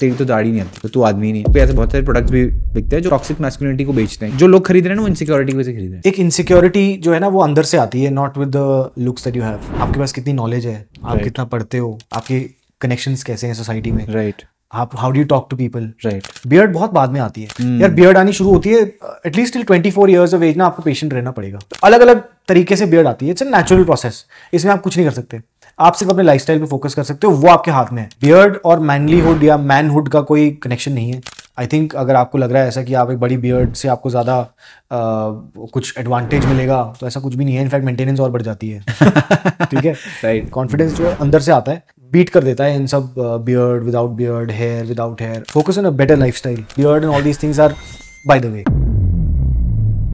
तेरी तो दाढ़ी नहीं आती तो तू आदमी नहीं ऐसे बहुत सारे प्रोडक्ट्स भी बिकते हैं जो टॉक्सिक मैस्कुलिनिटी को बेचते हैं जो लोग खरीद रहे हैं ना वो इनसिक्योरिटी की वजह से खरीद रहे हैं एक इनसिक्योरिटी जो है ना वो अंदर से आती है not with the looks that you have आपके पास कितनी नॉलेज है आप right. कितना पढ़ते हो आपके कनेक्शन कैसे हैं सोसाइटी में राइट right. आप how do talk to people right beard बहुत बाद में आती है hmm. यार बियर्ड आनी शुरू होती है at least till twenty four years of age ना आपको पेशेंट रहना पड़ेगा अलग अलग तरीके से बियर्ड आती है इट्स अ नेचुरल प्रोसेस इसमें आप कुछ नहीं कर सकते आप सिर्फ अपने लाइफस्टाइल पे फोकस कर सकते हो वो आपके हाथ में है बियर्ड और मैनलीहुड या मैनहुड का कोई कनेक्शन नहीं है आई थिंक अगर आपको लग रहा है ऐसा कि आप एक बड़ी बियर्ड से आपको ज़्यादा कुछ एडवांटेज मिलेगा तो ऐसा कुछ भी नहीं है इनफैक्ट मेंटेनेंस और बढ़ जाती है ठीक है राइट कॉन्फिडेंस जो है अंदर से आता है बीट कर देता है इन सब beard without beard hair without hair focus on a better life style beard and all these things are by the way